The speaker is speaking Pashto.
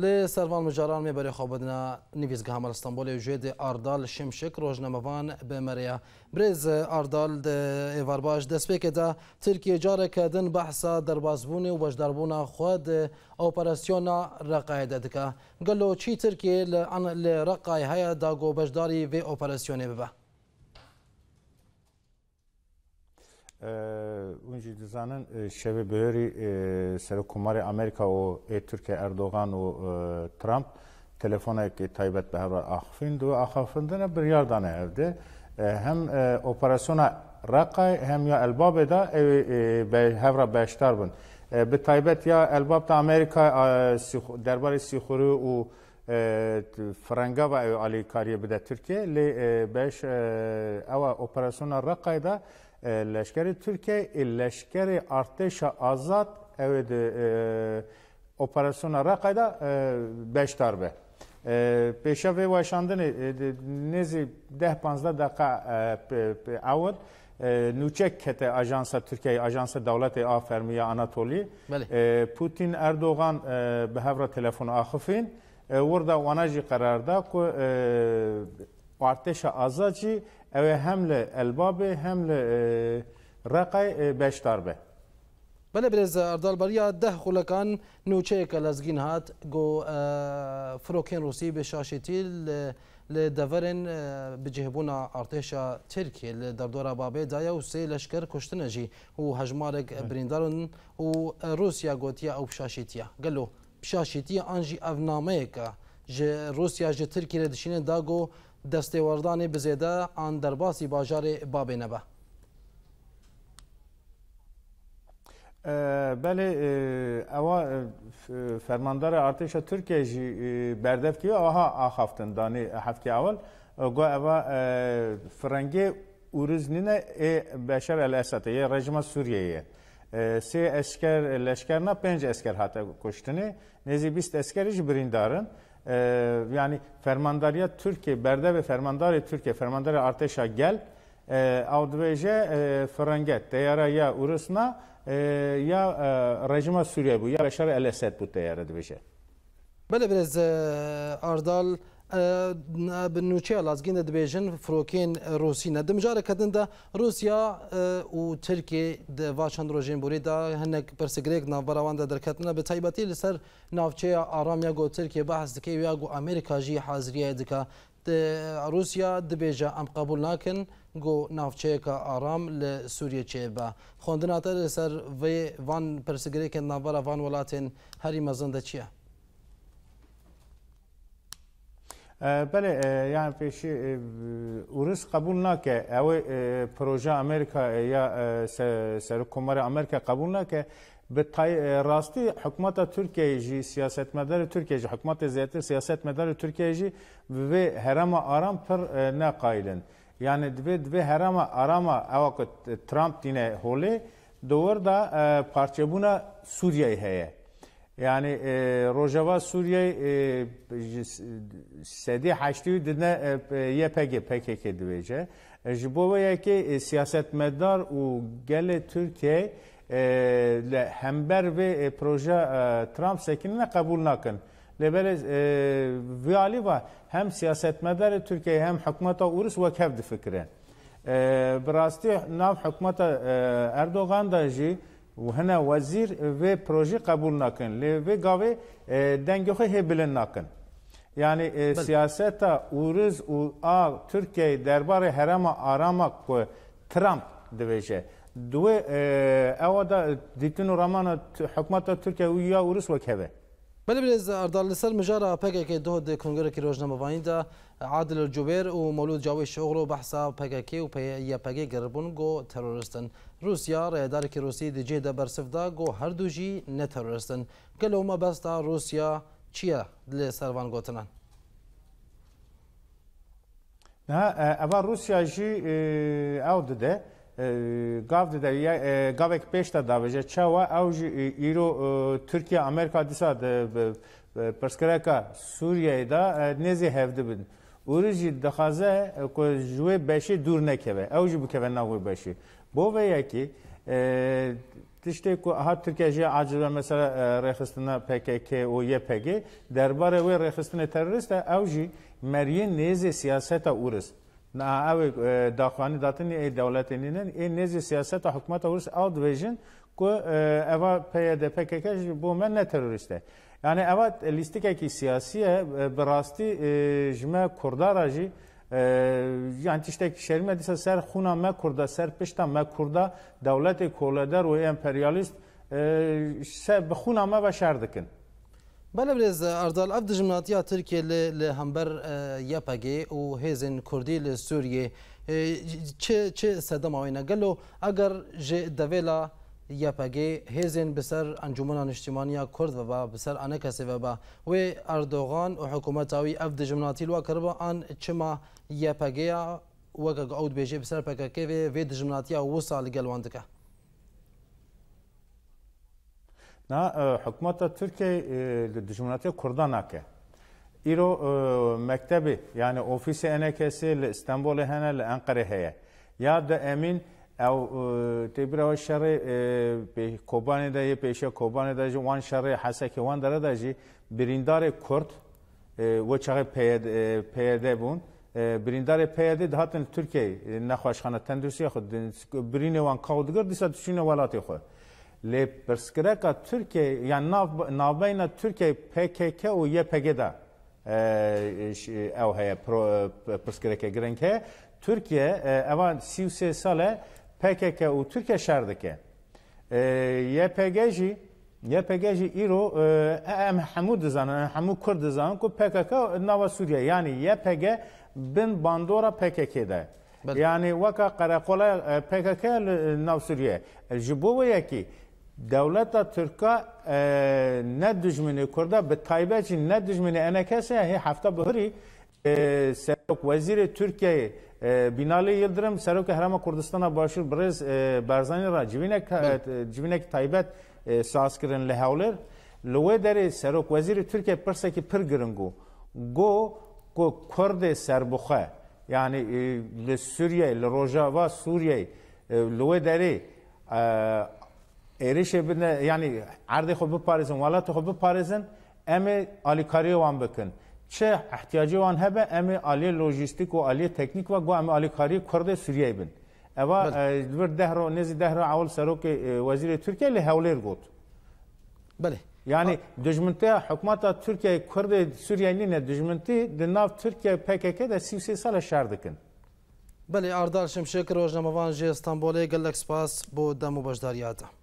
لی سروان مجاران می بری خوابدنا نویزگاه همال استانبول جوید اردال شمشک روزنامه‌وان به مریا برز اردال د ایوارباش د سپیک دا ترکیه جاره کدن بحثا دروازبونه و وجدربونه خود اپراسیونا رقایده دکا گلو چی ترکیه ل رقای هيا دا گو بجداری و اپراسیونه ببه اونجی دزانن شب بهری سرکومار امریکا و ترکیه اردوغان Trump telefona ki taybet beraber ahfin du ahafindine bir yerden evde hem e, operasyona rakay hem ya elbabeda ev e, hevra beştar bin e, bi taybet ya da Amerika derbari sihuru u فرنگا و علی کاری بده ترکیه لی بهش او operasyona رقای ده e, Leşkeri Türkiye, e, Leşkeri Arteşa Azad evet e, e, operasyona Rakay'da 5 e, darbe. E, peşa ve başandını e, nezi 10-15 dakika e, avut nüçek kete ajansa Türkiye ajansa devleti afermiye Anatoli e, Putin Erdoğan e, behevra telefonu ahıfin e, orada ona kararda ku e, ارتش آزادی او هم ل الباب هم ل رقای بشتر به بله برز اردال بریا ده خلکان نوچه کلزگین هات گو فروکین روسی به شاشتی لدورن بجهبون ارتشا ترکی لدردورا بابه دایا و سه لشکر کشتنه جی و هجمارک بریندارن و روسیا گوتیا او بشاشتیا گلو بشاشتیا انجی افنامه که جه روسیا جه ترکیه دشینه داگو دستواردان بزیده آن درباسی باجار بابه نبه بله اوا فرماندار ارتش ترکیه جی بردف کی آها آخافتن دانی هفته اول گو اوا فرنگی اورزنین بشار الاسد یه رژیم سوریه سه اسکر لشکر نه پنج اسکر حتی کشتنی نزی بیست اسکریش بریندارن e, yani Fermandarya Türkiye, Berde ve Fermandarya Türkiye, Fermandarya Arteşa gel, e, avdveje e, Franget, deyara ya Urusna e, ya e, rejima Suriye bu, ya Beşar el Esed bu deyara dveje. Şey. Böyle biraz e, Ardal بنوچیا لازگین د بیژن فروکین روسی نه د مجاره کدن د روسیا او ترکیه د واشن روجین بوری دا هنک پرسګریک نه براوند د درکتنه به تایبتی لسر نافچه آرامیا گو ترکیه بحث کی وی گو امریکا جی حاضریه دکا د روسیا د بیجا ام قبول ناکن گو نافچه کا آرام ل سوریه چه با خوندناتر سر و وان پرسګریک نه برا وان ولاتن هری مزنده چیه بله یعنی پیشی اورس قبول نکه او پروژه امریکا یا سرکمر امریکا قبول نکه به راستی حکومت ترکیه جی سیاست مدار ترکیه جی حکومت زیاتر سیاست مدار ترکیه جی و هرم آرام پر نقایلن یعنی دوی دوی هرم آرام اوکت ترامپ دینه هوله دور دا پارچه بونا سوریه هیه یعنی روژاوا سوریه سدی هشتی دنه یه پگه پکه که دویجه جبوه یکی سیاست مدار و گل ترکیه همبر و پروژه ترامپ سکنه قبول نکن لبل ویالی و هم سیاست مدار ترکیه هم حکومت اورس و کف فکره براستی ناف حکومت اردوغان دا جی و هنا وزیر و پروژه قبول نکن لی و گاوه دنگو خو هبلن نکن یعنی بله. سیاست اورز و آ ترکیه درباره هرم آرامک که ترامپ دویشه دو اوه دا دیتون رامان حکومت ترکیه و یا اورس وکهوه بله بریز اردال لسر مجاره پکه که دهد کنگره که روزنامه واین دا عادل الجوبر و مولود جاوی شغل و بحثا پکه که و پیا پکه گربون گو تروریستن روسیا رایدار که روسی دیجه دا برصف دا گو هر دو جی نه تروریستن گل اوما بستا روسیا چیه لسر وان گوتنن نه اول روسیا جی او ده gav dede e, gavek peşta davece çava av iro e, Türkiye Amerika disa perskereka Suriye'de da e, nezi hevdi bin. Urici dixaze ku ji wê beşê dûr nekeve. Ew jî bikeve nav wê beşê. Bo vê yekî tiştê ku hat Tirkiye jî acibe mesela rêxistina PKK û YPG derbarê wê rêxistinê terorist e ew jî meriyê nêzê siyaseta Uris. اوی داخوانی داتنی ای دولت نینن ای نزی سیاست و حکومت ورس او دویجن کو اوا پیده پککش بو من نه تروریسته یعنی اوا لیستیکه کی سیاسیه براستی جمه کردارا جی یعنی تشتک شرمه دیسه سر خونا ما کردا سر پشتا ما کردا دولت کولدر و امپریالیست سه بخونا ما بشردکن بله برز اردال اف دجمناتیا ترکیه له همبر یپگی او هیزن کردی له سوریه چه چه صدام اوینه گلو اگر ج دویلا یپگی هیزن بسر انجمن اجتماعی کرد و بسر انکه سبب و اردوغان او حکومت او اف دجمناتی لو کربا ان چما یپگی وګه او د بجې بسر پکې وې د جمناتیا وصال ګلوان دکه نا حکومت ترکیه جمهوریت کردان که ایرو مکتبی یعنی اوفیس انکسی لإستانبول هنه لأنقره هیه یا ده امین او تبرا شر به کوبانی ده پیشه کوبانی ده وان شر حسکی وان داره ده جی بریندار کرد و چه پیده بون بریندار پیاده دهاتن ترکیه نخواشخانه تندرسی خود برین وان کاودگر دیسا تشین ولاتی خود Li Türkiye yani nav, navbeyna Türkiye PKK û YPG de ew e, heye pirsgireke e, gireng heye Türkiye e, evan sî sê sale PKK û Türkiye şer dike. YPG jî YPG jî îro em hemû dizanin em hemû Kur dizanin ku PKK nava Sûriye yani YPG bin bandora PKK'de. يعني وكا قرقلة PKK ناو سوريا الجبوة يكي Devleta Türk'a e, ne düşmeni kurda bi taybeci ne düşmeni enekese he hafta bihri e, serok veziri Türkiye'yi e, Binali Yıldırım serok Hrama Kurdistan'a başır brez e, Berzani ra civinek e, civinek taybet e, saz kirin lehawler lwe deri serok veziri Türkiye pirsa ki pir giringu go ko Kurdi serbuxe yani e, li Suriye li Rojava Suriye e, lwe deri e, êrişê bine yanî erdê xwe biparêzin welata xwe biparêzin em ê alîkariyê wan bikin. Çi ehtiyacê wan hebe em ê aliyê lojîstik û aliyê teknîk ve gu em alîkariyê Kurdê Sûriyeyê bin. Eva vir e, dehro nêzî dehra ewil serokê wezîrê e, Tirkiye li hewlêr got. Belê. Yani düşmanlığa hükümata Türkiye Kurdi Suriyeli ne düşmanlığı dinav Türkiye PKK de sivsi sala şardıkın. Beli Ardar Şimşek Rojnamavan Jê Stambolê gelek spas bu demu beşdariyata.